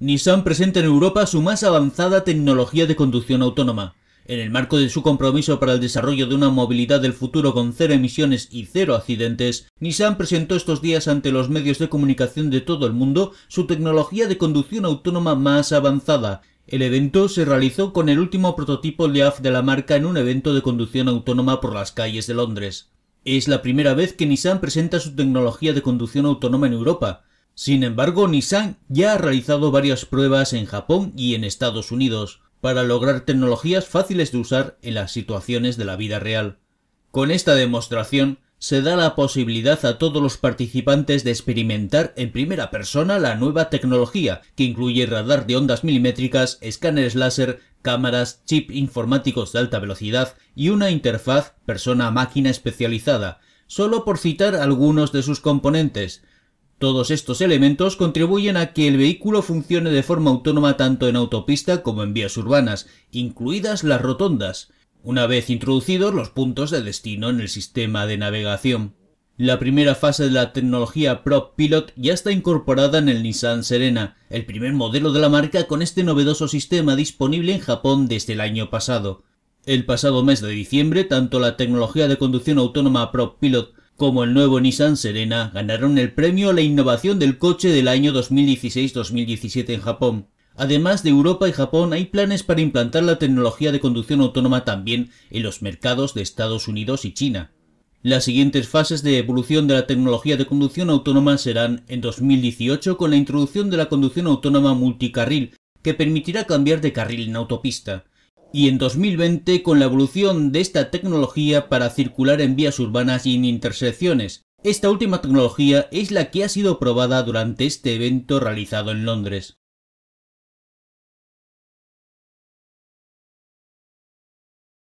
Nissan presenta en Europa su más avanzada tecnología de conducción autónoma. En el marco de su compromiso para el desarrollo de una movilidad del futuro con cero emisiones y cero accidentes, Nissan presentó estos días ante los medios de comunicación de todo el mundo su tecnología de conducción autónoma más avanzada. El evento se realizó con el último prototipo LEAF de la marca en un evento de conducción autónoma por las calles de Londres. Es la primera vez que Nissan presenta su tecnología de conducción autónoma en Europa. Sin embargo, Nissan ya ha realizado varias pruebas en Japón y en Estados Unidos para lograr tecnologías fáciles de usar en las situaciones de la vida real. Con esta demostración se da la posibilidad a todos los participantes de experimentar en primera persona la nueva tecnología, que incluye radar de ondas milimétricas, escáneres láser, cámaras, chip informáticos de alta velocidad y una interfaz persona-máquina especializada, solo por citar algunos de sus componentes, todos estos elementos contribuyen a que el vehículo funcione de forma autónoma tanto en autopista como en vías urbanas, incluidas las rotondas, una vez introducidos los puntos de destino en el sistema de navegación. La primera fase de la tecnología Prop Pilot ya está incorporada en el Nissan Serena, el primer modelo de la marca con este novedoso sistema disponible en Japón desde el año pasado. El pasado mes de diciembre, tanto la tecnología de conducción autónoma Prop Pilot como el nuevo Nissan Serena, ganaron el premio a la innovación del coche del año 2016-2017 en Japón. Además de Europa y Japón, hay planes para implantar la tecnología de conducción autónoma también en los mercados de Estados Unidos y China. Las siguientes fases de evolución de la tecnología de conducción autónoma serán en 2018 con la introducción de la conducción autónoma multicarril, que permitirá cambiar de carril en autopista y en 2020 con la evolución de esta tecnología para circular en vías urbanas y en intersecciones. Esta última tecnología es la que ha sido probada durante este evento realizado en Londres.